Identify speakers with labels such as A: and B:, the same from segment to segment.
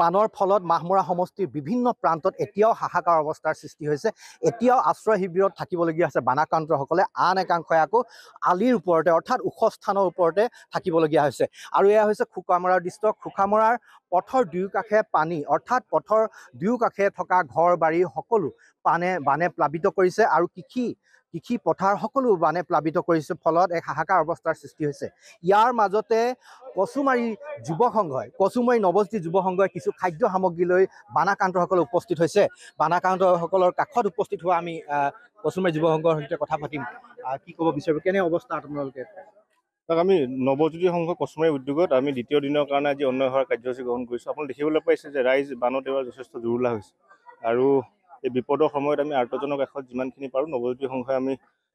A: বানৰ ফলত মাহমৰা সমষ্টিৰ বিভিন্ন প্ৰান্তত এতিয়াও হাহাকাৰ অৱস্থাৰ সৃষ্টি হৈছে এতিয়াও আশ্ৰয় শিবিৰত থাকিবলগীয়া আছে বানাক্ৰান্তসকলে আন একাংশই আকৌ আলিৰ ওপৰতে অৰ্থাৎ ওখ স্থানৰ ওপৰতে থাকিবলগীয়া হৈছে আৰু এয়া হৈছে খোকামৰাৰ দৃশ্য খোকামৰাৰ পথৰ দুয়োকাষে পানী অৰ্থাৎ পথৰ দুয়োকাষে থকা ঘৰ বাৰী সকলো পানে বানে প্লাৱিত কৰিছে আৰু কৃষি কৃষি পথাৰ সকলো বানে প্লাৱিত কৰিছে ফলত এক হাহাকাৰ অৱস্থাৰ সৃষ্টি হৈছে ইয়াৰ মাজতে কচুমাৰী যুৱ সংঘই কচুমাৰী নৱজ্যোতি যুৱ সংঘই কিছু খাদ্য সামগ্ৰী লৈ বানাক্ৰান্তসকল উপস্থিত হৈছে বানাক্ৰান্তসকলৰ কাষত উপস্থিত হোৱা আমি কচুমাৰী যুৱ সংঘৰ সৈতে কথা পাতিম কি ক'ব বিচাৰিব কেনে অৱস্থা আপোনালোকে
B: আমি নৱজ্যোতি সংঘ কচুমাৰী উদ্যোগত আমি দ্বিতীয় দিনৰ কাৰণে আজি অন্য হোৱাৰ কাৰ্যসূচী গ্ৰহণ কৰিছোঁ আপোনালোকে দেখিবলৈ পাইছে যে ৰাইজ বানত এবাৰ যথেষ্ট জুৰুলা হৈছে আৰু এই বিপদৰ সময়ত আমি আৰ্তজনক এখন যিমানখিনি পাৰোঁ নৱজ্যোতি সংঘই আমি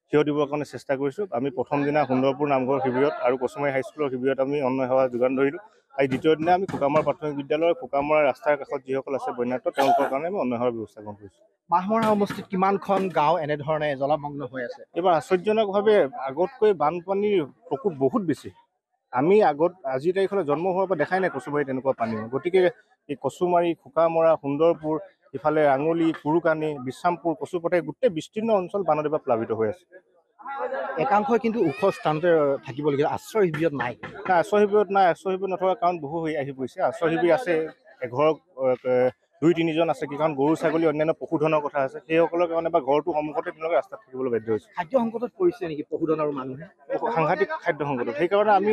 B: থিয় দিবৰ কাৰণে চেষ্টা কৰিছোঁ আমি প্ৰথম দিনা সুন্দৰপুৰ নামঘৰ শিবিৰত আৰু কচুমাৰী হাইস্কুলৰ শিবিৰত আমি অন্ন সেৱা যোগান ধৰিলোঁ আৰু দ্বিতীয় দিনা আমি কোকামৰা প্ৰাথমিক বিদ্যালয় কোকামৰা ৰাস্তাৰ কাষত যিসকল আছে বন্যাত্ৰ তেওঁলোকৰ কাৰণে আমি অন্ন সেৱাৰ ব্যৱস্থা গ্ৰহণ কৰিছোঁ মাহমৰা সমষ্টিত কিমানখন গাঁও এনেধৰণে জলমগ্ন হৈ আছে এইবাৰ আশ্চৰ্যজনকভাৱে আগতকৈ বানপানীৰ প্ৰকোপ বহুত বেছি আমি আগত আজিৰ তাৰিখলৈ জন্ম হোৱাৰ পৰা দেখাই নাই কচুমাৰী তেনেকুৱা পানী গতিকে এই কচুমাৰী খোকামৰা সুন্দৰপুৰ ইফালে আঙুলি কুৰুকানি বিশ্ৰামপুৰ কচুপথে গোটেই বিস্তীৰ্ণ অঞ্চল বানৰে পৰা প্লাৱিত হৈ আছে একাংশ কিন্তু ওখ স্থানতে থাকিবলগীয়া আশ্ৰয় শিবিৰত নাই নাই আশ্ৰয় শিবিৰত নাই আশ্ৰয় শিবিৰ নথকা কাৰণ বহু হৈ আহি পৰিছে আশ্ৰয় শিবিৰ আছে এঘৰ দুই তিনিজন আছে কি কাৰণ গৰু ছাগলী অন্যান্য পশুধনৰ কথা আছে সেইসকলৰ কাৰণে বা ঘৰটো সন্মুখতে তেওঁলোকে ৰাস্তাত থাকিবলৈ বাধ্য হৈছে খাদ্য সংকটত পৰিছে নেকি পশুধন আৰু মানুহে সাংঘাতিক খাদ্য সংকটত সেইকাৰণে আমি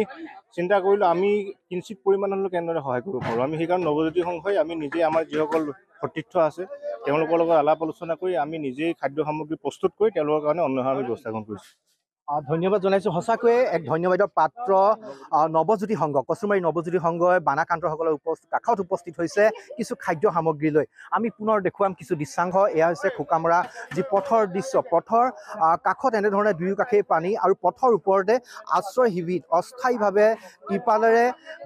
B: চিন্তা কৰিলোঁ আমি কিঞ্চিত পৰিমাণলৈ কেনেদৰে সহায় কৰিব পাৰোঁ আমি সেইকাৰণে নৱজ্যোতি সংঘই আমি নিজে আমাৰ যিসকল সতীৰ্থ আছে তেওঁলোকৰ লগত আলাপ আলোচনা কৰি আমি নিজেই খাদ্য সামগ্ৰী প্ৰস্তুত কৰি তেওঁলোকৰ কাৰণে অন্নসাৰ আমি ব্যৱস্থা গ্ৰহণ কৰিছোঁ
A: ধন্যবাদ জনাইছোঁ সঁচাকৈয়ে এক ধন্যবাদৰ পাত্ৰ নৱজ্যোতি সংঘ কচুমাৰী নৱজ্যোতি সংঘই বানাকান্তসকলৰ উপ কাষত উপস্থিত হৈছে কিছু খাদ্য সামগ্ৰী লৈ আমি পুনৰ দেখুৱাম কিছু দৃশ্যাংশ এয়া হৈছে খোকামৰা যি পথৰ দৃশ্য পথৰ কাষত এনেধৰণে দুয়ো কাষেই পানী আৰু পথৰ ওপৰতে আশ্ৰয় শিবিৰ অস্থায়ীভাৱে কৃপালেৰে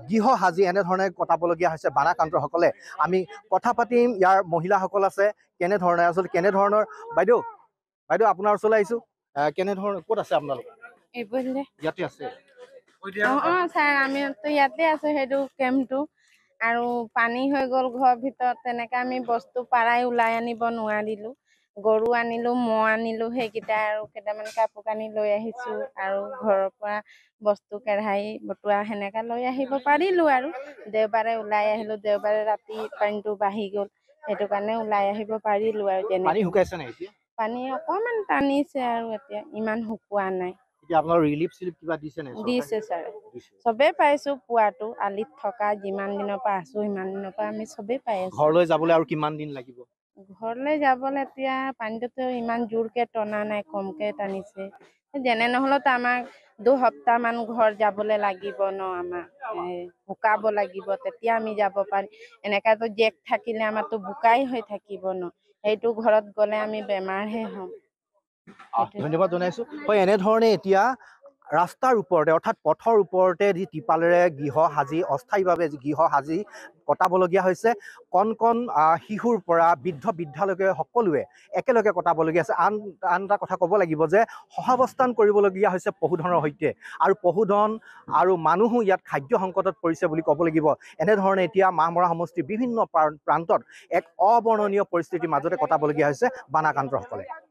A: গৃহ সাজি এনেধৰণে কটাবলগীয়া হৈছে বানাকান্তসকলে আমি কথা পাতিম ইয়াৰ মহিলাসকল আছে কেনেধৰণে আচলতে কেনেধৰণৰ বাইদেউ বাইদেউ আপোনাৰ ওচৰলৈ আহিছোঁ কেনে ধৰণৰ কত আছে আপোনালোক এইফালে ইয়াতে আছে
B: অঁ অঁ ছাৰ আমি
C: ইয়াতে আছো সেইটো কেম্পটো আৰু পানী হৈ গ'ল ঘৰৰ ভিতৰত তেনেকৈ আমি বস্তু পাৰাই ওলাই আনিব নোৱাৰিলোঁ গৰু আনিলোঁ ম'হ আনিলোঁ সেইকেইটা আৰু কেইটামান কাপোৰ কানি লৈ আহিছো আৰু ঘৰৰ পৰা বস্তু কেৰাহী বটোৱা সেনেকৈ লৈ আহিব পাৰিলোঁ আৰু দেওবাৰে ওলাই আহিলোঁ দেওবাৰে ৰাতি পানীটো বাঢ়ি গ'ল সেইটো কাৰণে ওলাই আহিব পাৰিলোঁ আৰু যেনে শুকাইছে নাই পানী অকণমান টানিছে আৰু এতিয়া ইমান শুকোৱা নাই যিমান দিনৰ পৰা আছো সিমান দিনৰ পৰা আমি ঘৰলৈ যাবলৈ এতিয়া পানীটোতো ইমান জোৰকে টনা নাই কমকে টানিছে যেনে নহ'লেতো আমাক দুসপ্তাহমান ঘৰ যাবলৈ লাগিব ন আমাৰ শুকাব লাগিব তেতিয়া আমি যাব পাৰিম এনেকুৱাতো জেক থাকিলে আমাৰতো বোকাই হৈ থাকিব ন সেইটো ঘৰত গ'লে আমি বেমাৰহে
A: হ'ম ধন্যবাদ জনাইছো এনেধৰণে এতিয়া ৰাস্তাৰ ওপৰতে অৰ্থাৎ পথৰ ওপৰতে যি টিপালেৰে গৃহ সাজি অস্থায়ীভাৱে গৃহ সাজি কটাবলগীয়া হৈছে কণ কণ শিশুৰ পৰা বৃদ্ধ বৃদ্ধালৈকে সকলোৱে একেলগে কটাবলগীয়া হৈছে আন আন এটা কথা ক'ব লাগিব যে সহাৱস্থান কৰিবলগীয়া হৈছে পশুধনৰ সৈতে আৰু পশুধন আৰু মানুহো ইয়াত খাদ্য সংকটত পৰিছে বুলি ক'ব লাগিব এনেধৰণে এতিয়া মাহমৰা সমষ্টিৰ বিভিন্ন প্ৰান্তত এক অৱৰ্ণনীয় পৰিস্থিতিৰ মাজতে কটাবলগীয়া হৈছে বানাক্ৰান্তসকলে